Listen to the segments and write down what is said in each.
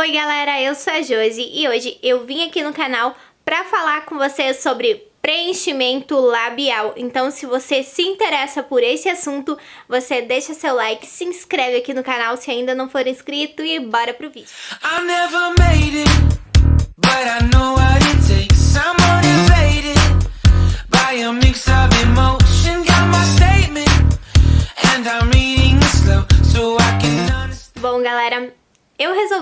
Oi galera, eu sou a Josi e hoje eu vim aqui no canal para falar com vocês sobre preenchimento labial. Então, se você se interessa por esse assunto, você deixa seu like, se inscreve aqui no canal se ainda não for inscrito e bora pro vídeo. I never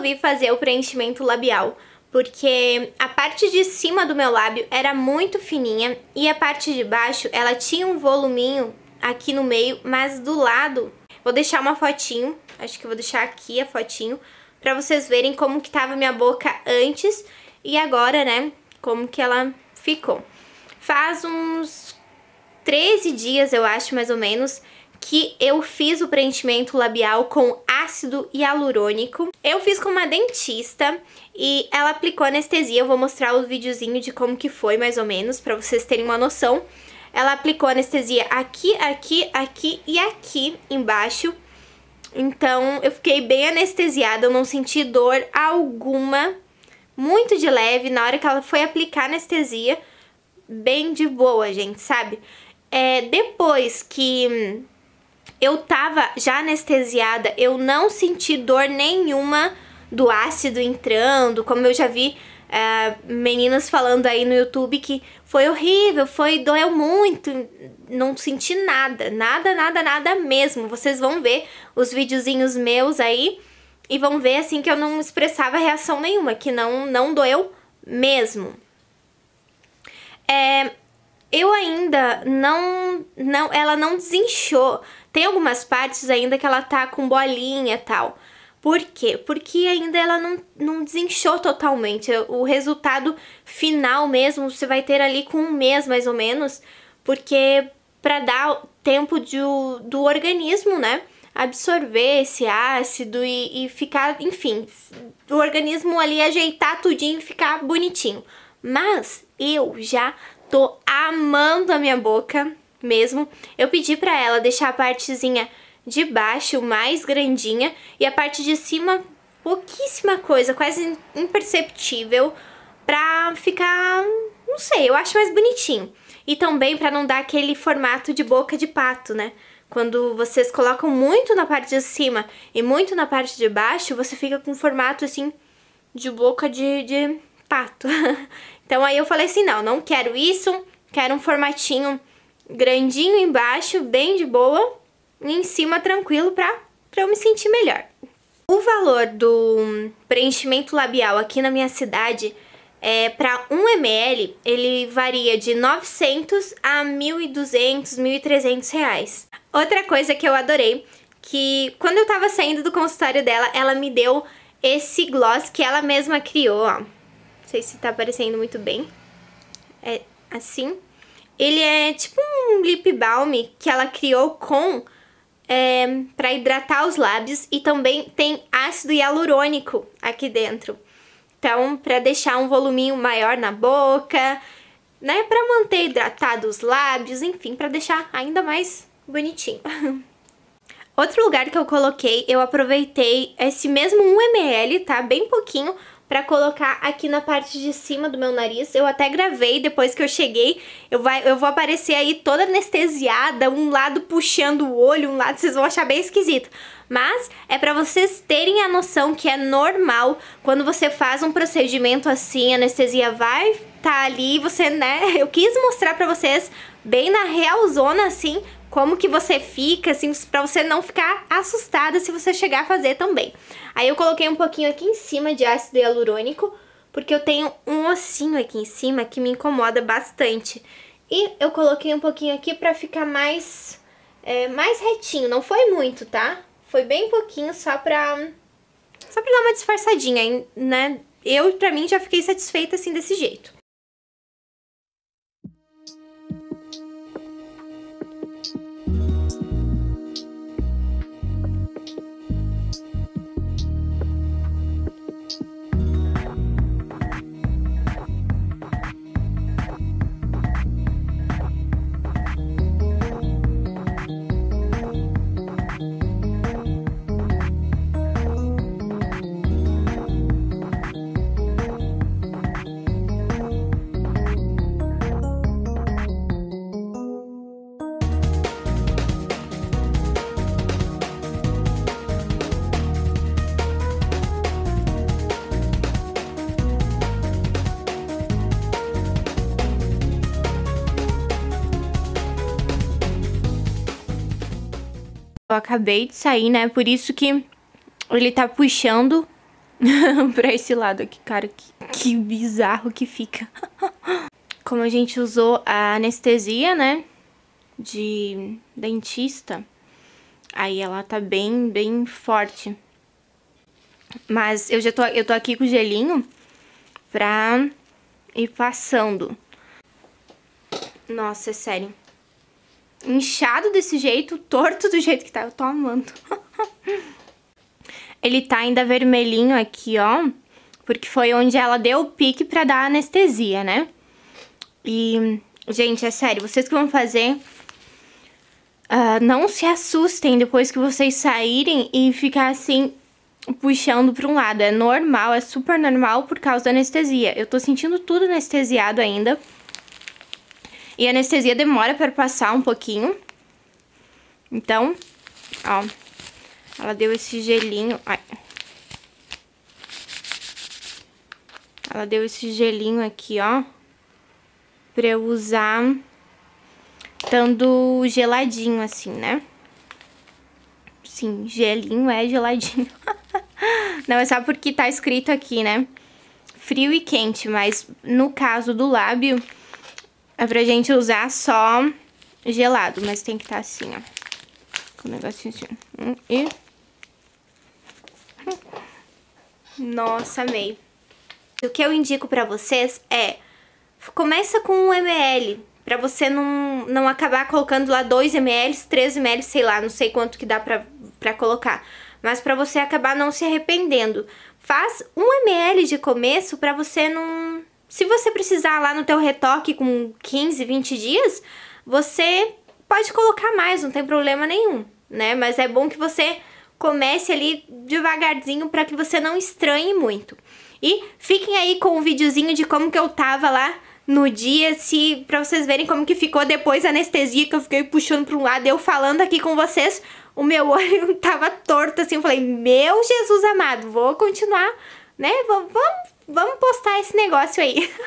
resolvi fazer o preenchimento labial, porque a parte de cima do meu lábio era muito fininha e a parte de baixo ela tinha um voluminho aqui no meio, mas do lado... Vou deixar uma fotinho, acho que vou deixar aqui a fotinho, pra vocês verem como que tava minha boca antes e agora, né, como que ela ficou. Faz uns 13 dias, eu acho, mais ou menos, que eu fiz o preenchimento labial com ácido hialurônico. Eu fiz com uma dentista e ela aplicou anestesia. Eu vou mostrar o videozinho de como que foi, mais ou menos, para vocês terem uma noção. Ela aplicou anestesia aqui, aqui, aqui e aqui embaixo. Então, eu fiquei bem anestesiada, eu não senti dor alguma, muito de leve. Na hora que ela foi aplicar anestesia, bem de boa, gente, sabe? É, depois que eu tava já anestesiada, eu não senti dor nenhuma do ácido entrando, como eu já vi eh, meninas falando aí no YouTube que foi horrível, foi doeu muito, não senti nada, nada, nada, nada mesmo. Vocês vão ver os videozinhos meus aí e vão ver assim que eu não expressava reação nenhuma, que não não doeu mesmo. É, eu ainda não, não. Ela não desinchou. Tem algumas partes ainda que ela tá com bolinha e tal. Por quê? Porque ainda ela não, não desinchou totalmente. O resultado final mesmo você vai ter ali com um mês mais ou menos, porque para dar tempo de, do organismo, né? Absorver esse ácido e, e ficar, enfim, o organismo ali ajeitar tudinho e ficar bonitinho. Mas eu já Tô amando a minha boca mesmo. Eu pedi pra ela deixar a partezinha de baixo mais grandinha e a parte de cima pouquíssima coisa, quase imperceptível, pra ficar, não sei, eu acho mais bonitinho. E também pra não dar aquele formato de boca de pato, né? Quando vocês colocam muito na parte de cima e muito na parte de baixo, você fica com formato assim de boca de, de pato. então aí eu falei assim, não, não quero isso, quero um formatinho grandinho embaixo, bem de boa, e em cima tranquilo pra, pra eu me sentir melhor. O valor do preenchimento labial aqui na minha cidade é, para 1 ml, ele varia de 900 a 1.200, 1.300 reais. Outra coisa que eu adorei, que quando eu tava saindo do consultório dela, ela me deu esse gloss que ela mesma criou, ó sei se tá aparecendo muito bem. É assim. Ele é tipo um lip balm que ela criou com... É, para hidratar os lábios e também tem ácido hialurônico aqui dentro. Então, para deixar um voluminho maior na boca, né, para manter hidratado os lábios, enfim, para deixar ainda mais bonitinho. Outro lugar que eu coloquei, eu aproveitei esse mesmo 1ml, tá? Bem pouquinho, para colocar aqui na parte de cima do meu nariz. Eu até gravei depois que eu cheguei. Eu, vai, eu vou aparecer aí toda anestesiada, um lado puxando o olho, um lado vocês vão achar bem esquisito. Mas é para vocês terem a noção que é normal quando você faz um procedimento assim, a anestesia vai estar tá ali, você, né? Eu quis mostrar para vocês bem na real zona assim, como que você fica, assim, pra você não ficar assustada se você chegar a fazer também. Aí eu coloquei um pouquinho aqui em cima de ácido hialurônico, porque eu tenho um ossinho aqui em cima que me incomoda bastante. E eu coloquei um pouquinho aqui pra ficar mais, é, mais retinho, não foi muito, tá? Foi bem pouquinho só pra, só pra dar uma disfarçadinha, né? Eu, pra mim, já fiquei satisfeita assim desse jeito. acabei de sair, né? Por isso que ele tá puxando pra esse lado aqui, cara. Que, que bizarro que fica. Como a gente usou a anestesia, né? De dentista. Aí ela tá bem, bem forte. Mas eu já tô, eu tô aqui com o gelinho pra ir passando. Nossa, é sério inchado desse jeito, torto do jeito que tá. Eu tô amando. Ele tá ainda vermelhinho aqui, ó. Porque foi onde ela deu o pique pra dar anestesia, né? E, gente, é sério, vocês que vão fazer... Uh, não se assustem depois que vocês saírem e ficar assim, puxando pra um lado. É normal, é super normal por causa da anestesia. Eu tô sentindo tudo anestesiado ainda. E a anestesia demora para passar um pouquinho. Então, ó, ela deu esse gelinho... Ai. Ela deu esse gelinho aqui, ó, pra eu usar estando geladinho assim, né? Sim, gelinho é geladinho. Não, é só porque tá escrito aqui, né? Frio e quente, mas no caso do lábio, é pra gente usar só gelado, mas tem que estar tá assim, ó. Com o negocinho assim. Hum, e... Nossa, amei. O que eu indico pra vocês é... Começa com 1 um ml, pra você não, não acabar colocando lá 2 ml, 3 ml, sei lá, não sei quanto que dá pra, pra colocar. Mas pra você acabar não se arrependendo. Faz 1 um ml de começo pra você não se você precisar lá no teu retoque com 15, 20 dias, você pode colocar mais, não tem problema nenhum, né? Mas é bom que você comece ali devagarzinho para que você não estranhe muito. E fiquem aí com o videozinho de como que eu tava lá no dia, se para vocês verem como que ficou depois a anestesia que eu fiquei puxando para um lado, eu falando aqui com vocês, o meu olho tava torto assim, eu falei: "Meu Jesus amado, vou continuar, né? vamos Vamos postar esse negócio aí.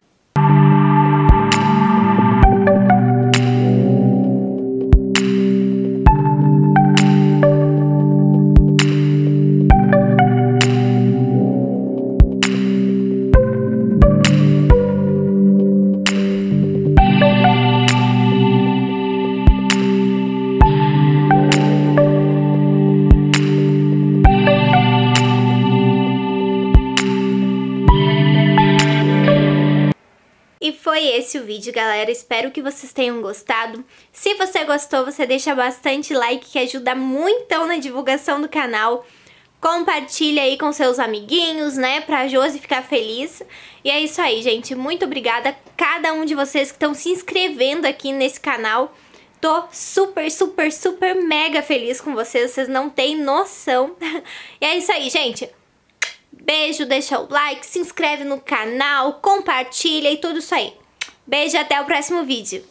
foi esse o vídeo, galera. Espero que vocês tenham gostado. Se você gostou, você deixa bastante like, que ajuda muito na divulgação do canal. Compartilha aí com seus amiguinhos, né? Pra Josi ficar feliz. E é isso aí, gente. Muito obrigada a cada um de vocês que estão se inscrevendo aqui nesse canal. Tô super, super, super mega feliz com vocês. Vocês não têm noção. e é isso aí, gente. Beijo, deixa o like, se inscreve no canal, compartilha e tudo isso aí. Beijo até o próximo vídeo.